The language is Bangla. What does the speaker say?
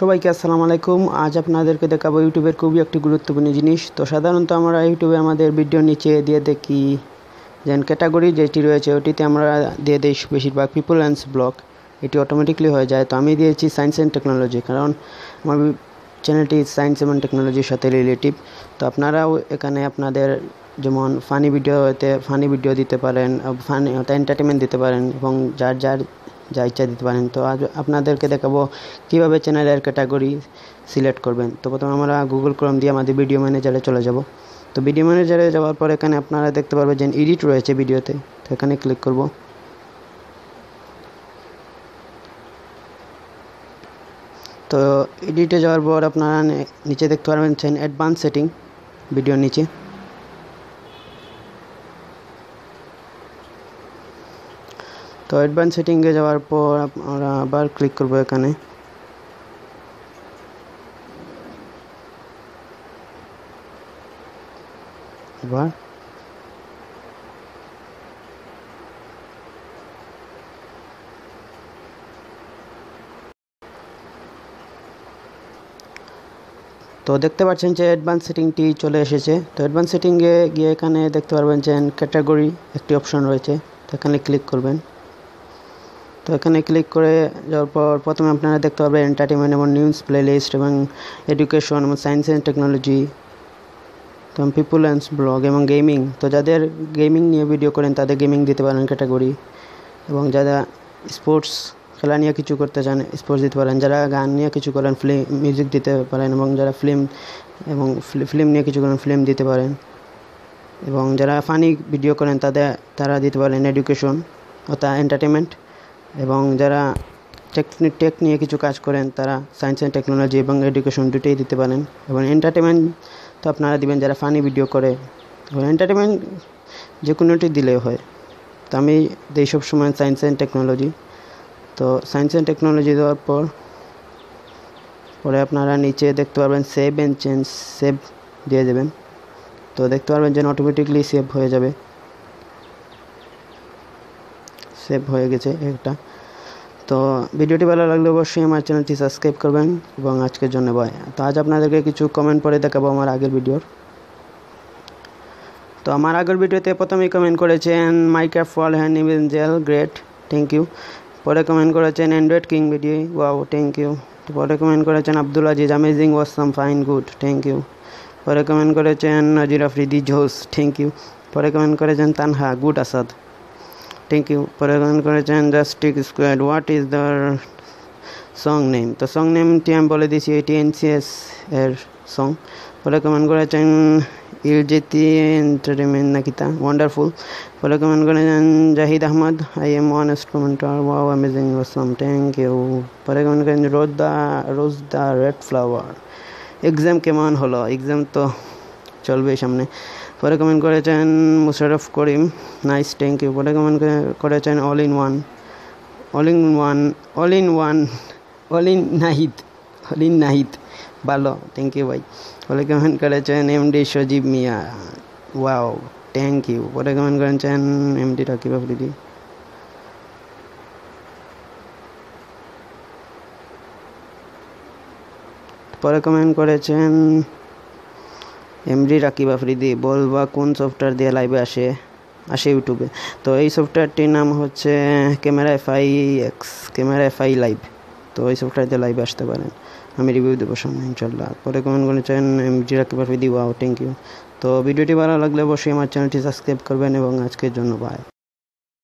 সবাইকে আসসালামু আলাইকুম আজ আপনাদেরকে দেখাবো ইউটিউবের খুবই একটি গুরুত্বপূর্ণ জিনিস তো সাধারণত আমরা ইউটিউবে আমাদের ভিডিও নিচে দিয়ে দেখি যেন ক্যাটাগরি যেটি রয়েছে ওটিতে আমরা দিয়ে দিই বেশিরভাগ পিপল অ্যান্ডস ব্লগ এটি অটোমেটিকলি হয়ে যায় তো আমি দিয়েছি সায়েন্স অ্যান্ড টেকনোলজি কারণ আমার চ্যানেলটি সায়েন্স এবং টেকনোলজির সাথে রিলেটিভ তো আপনারাও এখানে আপনাদের যেমন ফানি ভিডিওতে ফানি ভিডিও দিতে পারেন ফানি এন্টারটেনমেন্ট দিতে পারেন এবং যার যার যা ইচ্ছা দিতে পারেন তো আজ আপনাদেরকে দেখাবো কীভাবে চ্যানেলের ক্যাটাগরি সিলেক্ট করবেন তো প্রথমে আমরা গুগল ক্রোম দিয়ে আমাদের ভিডিও ম্যানেজারে চলে যাব তো ভিডিও ম্যানেজারে যাওয়ার পর এখানে আপনারা দেখতে পারবেন যে এডিট রয়েছে ভিডিওতে তো এখানে ক্লিক করব তো এডিটে যাওয়ার পর আপনারা নিচে দেখতে পারবেন অ্যাডভান্স সেটিং ভিডিওর নিচে তো অ্যাডভান্স সেটিংয়ে যাওয়ার পর আমরা আবার ক্লিক করব এখানে এবার তো দেখতে পাচ্ছেন যে অ্যাডভান্স সেটিংটি চলে এসেছে তো অ্যাডভান্স সেটিংয়ে গিয়ে এখানে দেখতে পারবেন যে ক্যাটাগরি একটি অপশন রয়েছে তো এখানে ক্লিক করবেন তো এখানে ক্লিক করে যাওয়ার পর প্রথমে আপনারা দেখতে পারবেন এন্টারটেনমেন্ট এবং নিউজ প্লেলিস্ট এবং এডুকেশন এবং সায়েন্স অ্যান্ড টেকনোলজি তো পিপুল অ্যান্ড ব্লগ এবং গেমিং তো যাদের গেমিং নিয়ে ভিডিও করেন তাদের গেমিং দিতে পারেন ক্যাটাগরি এবং যারা স্পোর্টস খেলা নিয়ে কিছু করতে চান স্পোর্টস দিতে পারেন যারা গান নিয়ে কিছু করেন ফিল্ম মিউজিক দিতে পারেন এবং যারা ফিল্ম এবং ফিল্ম নিয়ে কিছু করেন ফিল্ম দিতে পারেন এবং যারা ফানি ভিডিও করেন তাদের তারা দিতে পারেন এডুকেশন অর্থাৎ এন্টারটেনমেন্ট এবং যারা টেক টেক নিয়ে কিছু কাজ করেন তারা সায়েন্স অ্যান্ড টেকনোলজি এবং এডুকেশন দুটোই দিতে পারেন এবং এন্টারটেনমেন্ট তো আপনারা দিবেন যারা ফানি ভিডিও করে এবং এন্টারটেনমেন্ট যে কোনোটি দিলে হয় তো আমি এই সব সময় সায়েন্স অ্যান্ড টেকনোলজি তো সায়েন্স অ্যান্ড টেকনোলজি দেওয়ার পর পরে আপনারা নিচে দেখতে পারবেন সেভ অ্যান্ড চেঞ্জ সেভ দিয়ে দেবেন তো দেখতে পারবেন যে অটোমেটিকলি সেভ হয়ে যাবে সেভ হয়ে গেছে একটা তো ভিডিওটি ভালো লাগলে অবশ্যই আমার চ্যানেলটি সাবস্ক্রাইব করবেন এবং আজকের জন্য বয় তো আজ আপনাদেরকে কিছু কমেন্ট পরে দেখাবো আমার আগের ভিডিওর তো আমার আগের ভিডিওতে প্রথমেই কমেন্ট করেছেন মাইকা ফল হ্যান্ড ইভেঞ্জেল গ্রেট থ্যাংক ইউ পরে কমেন্ট করেছেন android king video wow thank you পরে কমেন্ট করেছেন Abdul Aziz amazing was some fine good thank you পরে কমেন্ট করেছেন নজির আফরিদি জোস থ্যাংক ইউ পরে কমেন্ট করেছেন Tanha good Asad thank you পরেগান করেছেন জাস্টিক squad what is the song name তো সং নেমটি আমি বলে দিয়েছি এটি এনসিএস এর সং পরে কমেন্ট করেছেন ইলজেতি এন্টারটেনমেন্ট তা ওয়ান্ডারফুল ফলে কমেন্ট করেছেন Zahid Ahmed I am honest commenter wow amazing ওয়াসলাম থ্যাংক ইউ পরে কমেন্ট করেন rose the rose the red flower exam কেমন হলো এক্সাম তো চলবে সামনে পরে কমেন্ট করেছেন Musharraf Karim nice thank you পরে কমেন্ট করেছেন all in one all in one all in one all in Nahid all in Nahid ভালো থ্যাংক ইউ ভাই পরে কমেন্ট করেছেন D Sajib Mia wow thank you পরে কমেন্ট করেছেন ডি রাকিব আফ্রিদি পরে কমেন্ট করেছেন এমডি রাকিব আফ্রিদি বা কোন সফটওয়্যার দিয়ে লাইভে আসে আসে ইউটিউবে তো এই সফটওয়্যারটির নাম হচ্ছে camera FI X camera FI live তো এই সফটওয়্যার দিয়ে লাইভে আসতে পারেন আমি রিভিউ দেবো সামনে ইনশাল্লাহ পরে কমেন্ট করে চান MD Rakib Afridi wow thank you তো ভিডিওটি ভালো লাগলে অবশ্যই আমার চ্যানেলটি সাবস্ক্রাইব করবেন এবং আজকের জন্য বাই